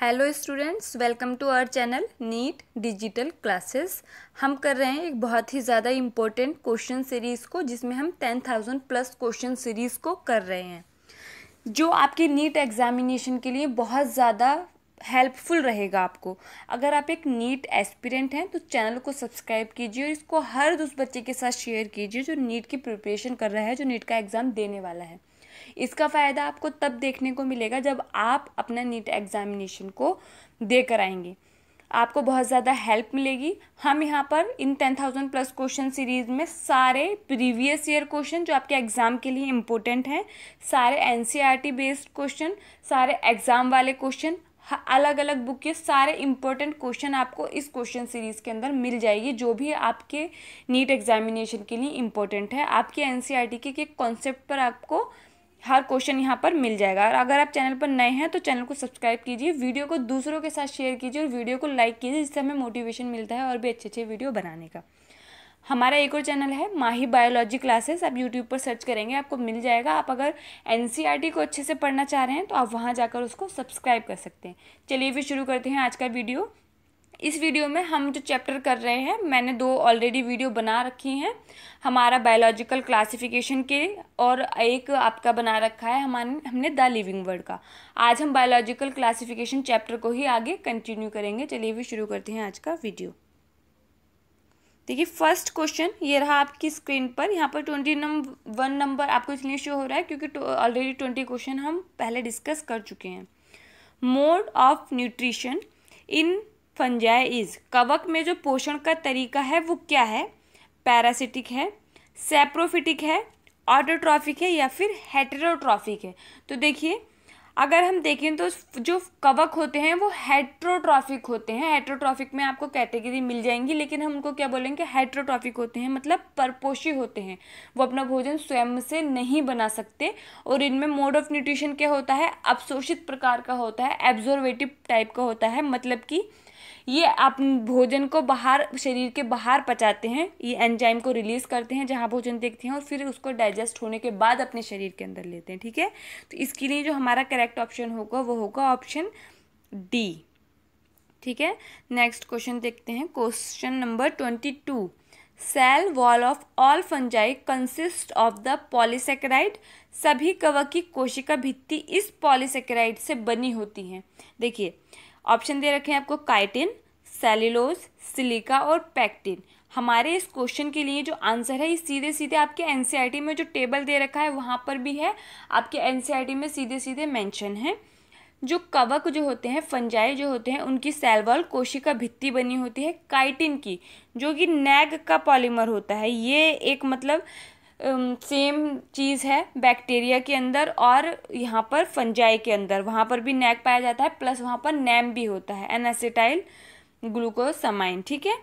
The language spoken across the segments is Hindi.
Hello students welcome to our channel NEET digital classes हम कर रहे हैं एक बहुत ही ज़्यादा इम्पोर्टेंट क्वेश्चन सीरीज़ को जिसमें हम ten thousand plus question series को कर रहे हैं जो आपके नीट एग्जामिनेशन के लिए बहुत ज़्यादा हेल्पफुल रहेगा आपको अगर आप एक नीट एस्पिरेंट हैं तो चैनल को सब्सक्राइब कीजिए और इसको हर उस बच्चे के साथ शेयर कीजिए जो नीट की प्रिपरेशन कर रहा है जो नीट का एग्ज़ाम देने वाला है इसका फ़ायदा आपको तब देखने को मिलेगा जब आप अपना नीट एग्ज़ामिनेशन को दे कर आएंगे आपको बहुत ज़्यादा हेल्प मिलेगी हम यहाँ पर इन ten thousand plus question series में सारे प्रीवियस ईयर क्वेश्चन जो आपके एग्ज़ाम के लिए इम्पोर्टेंट हैं सारे एन बेस्ड क्वेश्चन सारे एग्ज़ाम वाले क्वेश्चन अलग अलग बुक के सारे इम्पोर्टेंट क्वेश्चन आपको इस क्वेश्चन सीरीज़ के अंदर मिल जाएगी जो भी आपके नीट एग्जामिनेशन के लिए इम्पोर्टेंट है आपके एन e के, के कॉन्सेप्ट पर आपको हर क्वेश्चन यहाँ पर मिल जाएगा और अगर आप चैनल पर नए हैं तो चैनल को सब्सक्राइब कीजिए वीडियो को दूसरों के साथ शेयर कीजिए और वीडियो को लाइक कीजिए जिससे हमें मोटिवेशन मिलता है और भी अच्छे अच्छे वीडियो बनाने का हमारा एक और चैनल है माही बायोलॉजी क्लासेस आप यूट्यूब पर सर्च करेंगे आपको मिल जाएगा आप अगर एन को अच्छे से पढ़ना चाह रहे हैं तो आप वहाँ जाकर उसको सब्सक्राइब कर सकते हैं चलिए फिर शुरू करते हैं आज का वीडियो इस वीडियो में हम जो चैप्टर कर रहे हैं मैंने दो ऑलरेडी वीडियो बना रखी हैं हमारा बायोलॉजिकल क्लासिफिकेशन के और एक आपका बना रखा है हमारे हमने द लिविंग वर्ड का आज हम बायोलॉजिकल क्लासिफिकेशन चैप्टर को ही आगे कंटिन्यू करेंगे चलिए भी शुरू करते हैं आज का वीडियो देखिए फर्स्ट क्वेश्चन ये रहा आपकी स्क्रीन पर यहाँ पर ट्वेंटी नंबर वन नंबर आपको इसलिए शो हो रहा है क्योंकि ऑलरेडी ट्वेंटी क्वेश्चन हम पहले डिस्कस कर चुके हैं mode of nutrition in fungi is कवक में जो पोषण का तरीका है वो क्या है पैरासिटिक है सेप्रोफिटिक है ऑटोट्रॉफिक है या फिर हेटरोट्रॉफिक है तो देखिए अगर हम देखें तो जो कवक होते हैं वो हेट्रोट्रॉफिक होते हैं हेट्रोट्रॉफिक में आपको कैटेगरी मिल जाएंगी लेकिन हम उनको क्या बोलेंगे हेट्रोट्रॉफिक होते हैं मतलब परपोषी होते हैं वो अपना भोजन स्वयं से नहीं बना सकते और इनमें मोड ऑफ न्यूट्रिशन क्या होता है अवशोषित प्रकार का होता है एब्जॉर्वेटिव टाइप का होता है मतलब कि ये आप भोजन को बाहर शरीर के बाहर पचाते हैं ये एंजाइम को रिलीज़ करते हैं जहाँ भोजन देखते हैं और फिर उसको डाइजेस्ट होने के बाद अपने शरीर के अंदर लेते हैं ठीक है तो इसके लिए जो हमारा करेक्ट ऑप्शन होगा वो होगा ऑप्शन डी ठीक है नेक्स्ट क्वेश्चन देखते हैं question number twenty two cell wall of all fungi consist of the polysaccharide सभी कवक की कोशिका भित्ति इस पॉलीसेक्राइड से बनी होती हैं देखिए ऑप्शन दे रखे हैं आपको काइटिन सेल्यूलोज सिलिका और पैक्टिन हमारे इस क्वेश्चन के लिए जो आंसर है ये सीधे सीधे आपके एन e में जो टेबल दे रखा है वहाँ पर भी है आपके एन e में सीधे सीधे मैंशन है जो कवक जो होते हैं फंजाई जो होते हैं उनकी सेलवॉल कोशिका भित्ति बनी होती है काइटिन की जो कि नैग का पॉलीमर होता है ये एक मतलब सेम चीज़ है बैक्टीरिया के अंदर और यहाँ पर फंजाई के अंदर वहाँ पर भी नैक पाया जाता है प्लस वहाँ पर नैम भी होता है ग्लूकोज समाइन ठीक है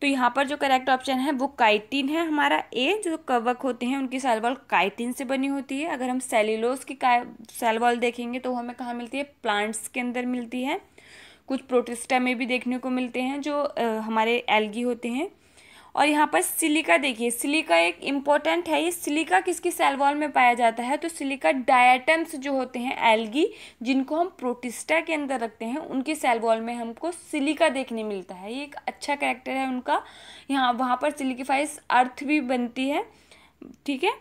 तो यहाँ पर जो करेक्ट ऑप्शन है वो काइटिन है हमारा ए जो कवक होते हैं उनकी सेलवॉल काइटिन से बनी होती है अगर हम सेलिलोस की सेलवॉल देखेंगे तो हमें कहाँ मिलती है प्लांट्स के अंदर मिलती है कुछ प्रोटिस्टा में भी देखने को मिलते हैं जो आ, हमारे एल्गी होते हैं और यहाँ पर सिलिका देखिए सिलिका एक इम्पॉर्टेंट है ये सिलिका किसकी सेल वॉल में पाया जाता है तो सिलिका डायटम्स जो होते हैं एल्गी जिनको हम प्रोटिस्टा के अंदर रखते हैं उनके सेल वॉल में हमको सिलिका देखने मिलता है ये एक अच्छा कैरेक्टर है उनका यहाँ वहाँ पर सिलिकिफाइस अर्थ भी बनती है ठीक है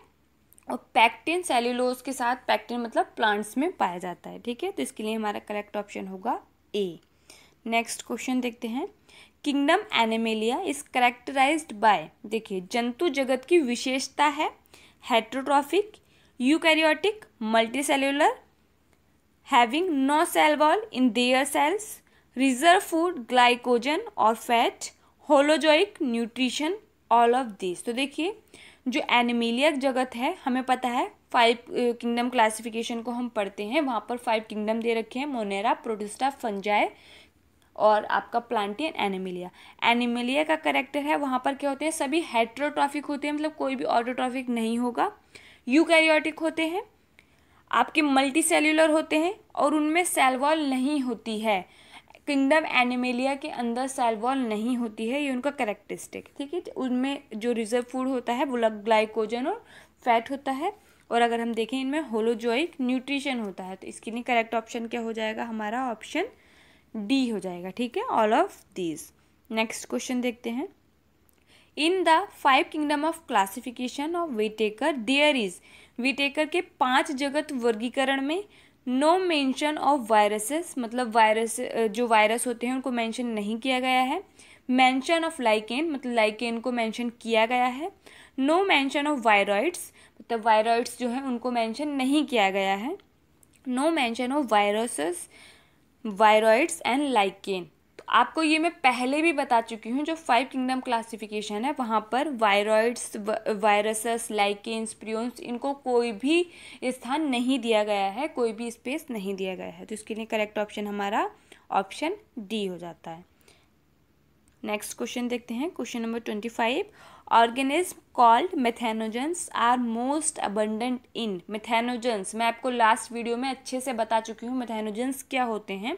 और पैक्टिन सेल्यूलोज के साथ पैक्टिन मतलब प्लांट्स में पाया जाता है ठीक है तो इसके लिए हमारा करेक्ट ऑप्शन होगा ए नेक्स्ट क्वेश्चन देखते हैं kingdom animalia is characterized by देखिए जंतु जगत की विशेषता है heterotrophic eukaryotic multicellular having no cell wall in their cells reserve food glycogen और fat holozoic nutrition all of this तो देखिए जो एनिमेलिया जगत है हमें पता है फाइव किंगडम क्लासिफिकेशन को हम पढ़ते हैं वहाँ पर फाइव किंगडम दे रखे हैं मोनेरा प्रोटिस्टा फंजाई और आपका प्लांटियन एनिमिलिया एनिमिलिया का करेक्टर है वहाँ पर क्या होते हैं सभी हेट्रोट्रॉफिक होते हैं मतलब कोई भी ऑटोट्रॉफिक नहीं होगा यूकैरियोटिक होते हैं आपके मल्टी सेल्यूलर होते हैं और उनमें सेलवॉल नहीं होती है किंगडम एनिमेलिया के अंदर सेलवॉल नहीं होती है ये उनका करेक्टरिस्टिक ठीक है उनमें जो रिजर्व फूड होता है वो ग्लाइकोजन और फैट होता है और अगर हम देखें इनमें होलोजोइक न्यूट्रिशन होता है तो इसके लिए करेक्ट ऑप्शन क्या हो जाएगा हमारा ऑप्शन डी हो जाएगा ठीक है all of these next question देखते हैं in the five kingdom of classification of Whittaker there is Whittaker के पांच जगत वर्गीकरण में नो मेंशन ऑफ वायरसेस मतलब वायरस जो वायरस होते हैं उनको मेंशन नहीं किया गया है मेंशन ऑफ लाइकेन मतलब लाइकेन को मेंशन किया गया है नो मेंशन ऑफ वायरॉइड्स मतलब वायरॉइड्स जो है उनको मेंशन नहीं किया गया है no mention of viruses viroids and lichen तो आपको ये मैं पहले भी बता चुकी हूँ जो फाइव किंगडम क्लासिफिकेशन है वहाँ पर वायरॉइड्स वायरसेस लाइकेन्स प्रियोन्स इनको कोई भी स्थान नहीं दिया गया है कोई भी स्पेस नहीं दिया गया है तो इसके लिए करेक्ट ऑप्शन हमारा ऑप्शन डी हो जाता है नेक्स्ट क्वेश्चन देखते हैं question number twenty five organism called methanogens are most abundant in methanogens मैं आपको लास्ट वीडियो में अच्छे से बता चुकी हूँ मिथेनोजेंस क्या होते हैं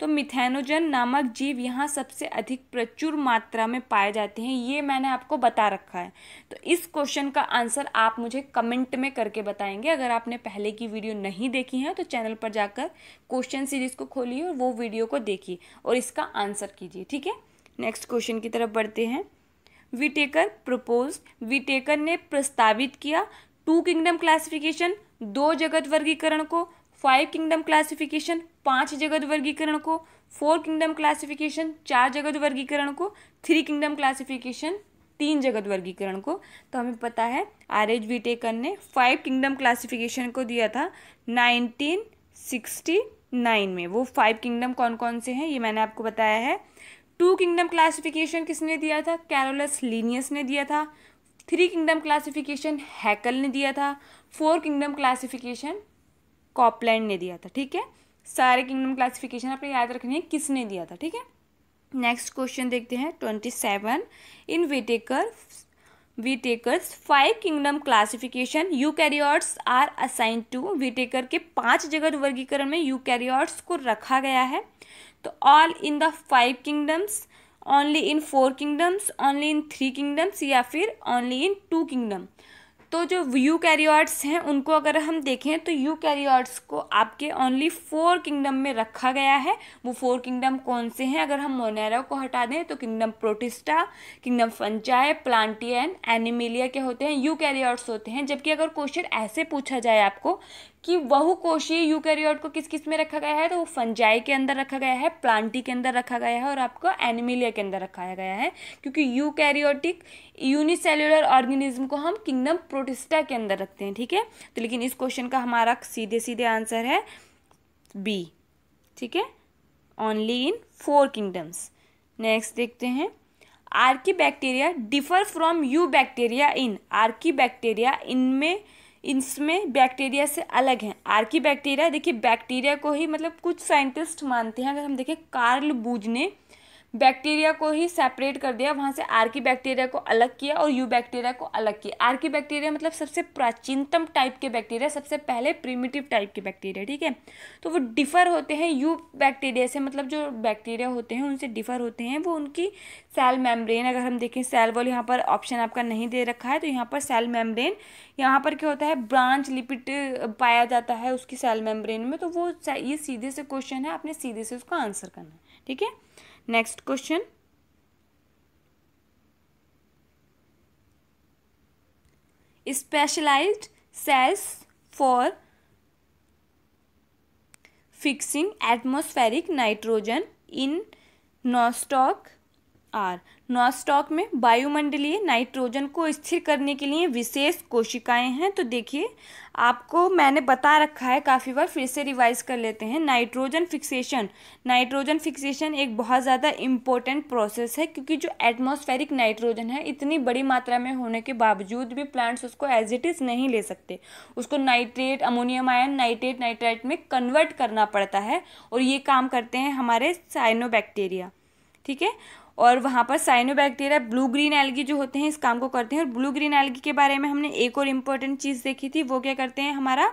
तो मिथेनोजन नामक जीव यहाँ सबसे अधिक प्रचुर मात्रा में पाए जाते हैं ये मैंने आपको बता रखा है तो इस क्वेश्चन का आंसर आप मुझे कमेंट में करके बताएंगे अगर आपने पहले की वीडियो नहीं देखी है तो चैनल पर जाकर क्वेश्चन सीरीज को खोलिए और वो वीडियो को देखिए और इसका आंसर कीजिए ठीक है नेक्स्ट क्वेश्चन की तरफ बढ़ते हैं विटेकर प्रपोज विटेकर ने प्रस्तावित किया टू किंगडम क्लासिफिकेशन दो जगत वर्गीकरण को फाइव किंगडम क्लासिफिकेशन पांच जगत वर्गीकरण को फोर किंगडम क्लासिफिकेशन चार जगत वर्गीकरण को थ्री किंगडम क्लासिफिकेशन तीन जगत वर्गीकरण को तो हमें पता है आर एच विटेकर ने फाइव किंगडम क्लासिफिकेशन को दिया था नाइनटीन सिक्सटी नाइन में वो फाइव किंगडम कौन कौन से हैं ये मैंने आपको बताया है टू किंगडम क्लासिफिकेशन किसने दिया था कैरोलस लीनियस ने दिया था थ्री किंगडम क्लासिफिकेशन हैकल ने दिया था फोर किंगडम क्लासिफिकेशन कॉपलैंड ने दिया था ठीक है सारे किंगडम क्लासिफिकेशन आपने याद रखनी है किसने दिया था ठीक है नेक्स्ट क्वेश्चन देखते हैं twenty seven in Whittaker Whittaker's five kingdom classification eukaryotes are assign to Whittaker के पांच जगह वर्गीकरण में यूकैरियोट्स को रखा गया है तो all in the five kingdoms only in four kingdoms only in three kingdoms या फिर ओनली इन टू किंगडम तो जो यू कैरियॉर्ड्स हैं उनको अगर हम देखें तो यू कैरियॉर्ड्स को आपके ओनली फोर किंगडम में रखा गया है वो फोर किंगडम कौन से हैं अगर हम मोनेरा को हटा दें तो kingdom protista kingdom fungi plantae animalia के होते हैं यू कैरियॉर्ड्स होते हैं जबकि अगर क्वेश्चन ऐसे पूछा जाए आपको कि बहुकोशीय यूकैरियोट को किस किस में रखा गया है तो वो फंजाई के अंदर रखा गया है प्लांटी के अंदर रखा गया है और आपको एनिमिलिया के अंदर रखा गया है क्योंकि यूकैरियोटिक यूनिसेल्युलर ऑर्गेनिज्म को हम किंगडम प्रोटिस्टा के अंदर रखते हैं ठीक है तो लेकिन इस क्वेश्चन का हमारा सीधे सीधे आंसर है बी ठीक है only in four kingdoms next देखते हैं archaebacteria differ from eubacteria in archaebacteria इनमें इसमें बैक्टीरिया से अलग हैं आर्की बैक्टीरिया देखिए बैक्टीरिया को ही मतलब कुछ साइंटिस्ट मानते हैं अगर हम देखें कार्ल बूज ने बैक्टीरिया को ही सेपरेट कर दिया वहाँ से आर की बैक्टीरिया को अलग किया और यू बैक्टीरिया को अलग किया आर की बैक्टीरिया मतलब सबसे प्राचीनतम टाइप के बैक्टीरिया सबसे पहले प्रीमेटिव टाइप के बैक्टीरिया ठीक है तो वो डिफ़र होते हैं यू बैक्टीरिया से मतलब जो बैक्टीरिया होते हैं उनसे डिफ़र होते हैं वो उनकी सेल मेम्ब्रेन अगर हम देखें सेल वॉल यहाँ पर ऑप्शन आपका नहीं दे रखा है तो यहाँ पर सेल मेम्ब्रेन यहाँ पर क्या होता है ब्रांच लिपिड पाया जाता है उसकी सेल मेम्ब्रेन में तो वो ये सीधे से क्वेश्चन है आपने सीधे से उसका आंसर करना है ठीक है Next question. Specialized cells for fixing atmospheric nitrogen in nostoc are nostoc में वायुमंडलीय नाइट्रोजन को स्थिर करने के लिए विशेष कोशिकाएं हैं तो देखिए आपको मैंने बता रखा है काफ़ी बार फिर से रिवाइज कर लेते हैं नाइट्रोजन फिक्सेशन नाइट्रोजन फिक्सेशन एक बहुत ज़्यादा इम्पोर्टेंट प्रोसेस है क्योंकि जो एटमॉस्फेरिक नाइट्रोजन है इतनी बड़ी मात्रा में होने के बावजूद भी प्लांट्स उसको एज इट इज़ नहीं ले सकते उसको nitrate ammonium ion nitrate nitrite में कन्वर्ट करना पड़ता है और ये काम करते हैं हमारे साइनोबैक्टीरिया ठीक है और वहाँ पर साइनोबैक्टीरिया ब्लू ग्रीन एलगी जो होते हैं इस काम को करते हैं और ब्लू ग्रीन एलगी के बारे में हमने एक और इम्पॉर्टेंट चीज़ देखी थी वो क्या करते हैं हमारा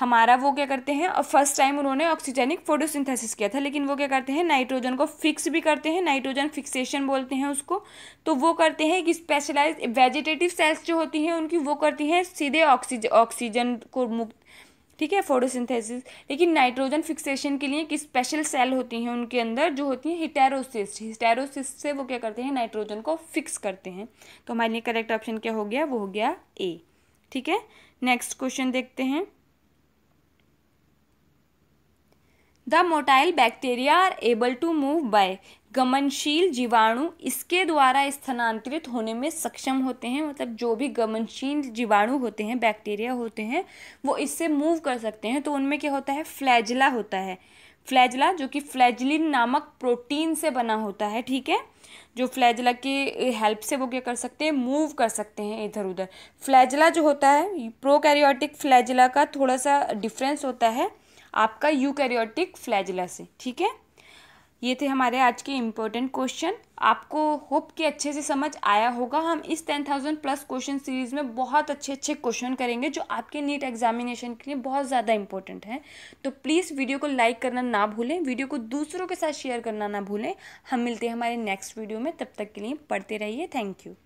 हमारा वो क्या करते हैं और फर्स्ट टाइम उन्होंने ऑक्सीजेनिक फोटोसिंथेसिस किया था लेकिन वो क्या करते हैं नाइट्रोजन को फिक्स भी करते हैं नाइट्रोजन फिक्सेशन बोलते हैं उसको तो वो करते हैं कि स्पेशलाइज वेजिटेटिव सेल्स जो होती हैं उनकी वो करती हैं सीधे ऑक्सीजन ऑक्सीजन को मुक्त ठीक है फोटोसिंथेसिस लेकिन नाइट्रोजन फिक्सेशन के लिए एक स्पेशल सेल होती हैं उनके अंदर जो होती हैं हिटेरोसिस्ट हिटेरोसिस्ट से वो क्या करते हैं नाइट्रोजन को फिक्स करते हैं तो हमारे लिए करेक्ट ऑप्शन क्या हो गया वो हो गया ए ठीक है नेक्स्ट क्वेश्चन देखते हैं the motile bacteria are able to move by गमनशील जीवाणु इसके द्वारा स्थानांतरित होने में सक्षम होते हैं मतलब जो भी गमनशील जीवाणु होते हैं बैक्टीरिया होते हैं वो इससे मूव कर सकते हैं तो उनमें क्या होता है फ्लैजला होता है फ्लैजला जो कि फ्लैजलिन नामक प्रोटीन से बना होता है ठीक है जो फ्लैजला के हेल्प से वो क्या कर सकते हैं मूव कर सकते हैं इधर उधर फ्लैजला जो होता है प्रोकैरियोटिक फ्लैजला का थोड़ा सा डिफरेंस होता है आपका यूकैरियोटिक फ्लैजिला से ठीक है ये थे हमारे आज के इम्पोर्टेंट क्वेश्चन आपको होप कि अच्छे से समझ आया होगा हम इस ten thousand plus question series में बहुत अच्छे अच्छे क्वेश्चन करेंगे जो आपके नीट एग्जामिनेशन के लिए बहुत ज़्यादा इंपॉर्टेंट है तो प्लीज़ वीडियो को लाइक करना ना भूलें वीडियो को दूसरों के साथ शेयर करना ना भूलें हम मिलते हैं हमारे नेक्स्ट वीडियो में तब तक के लिए पढ़ते रहिए थैंक यू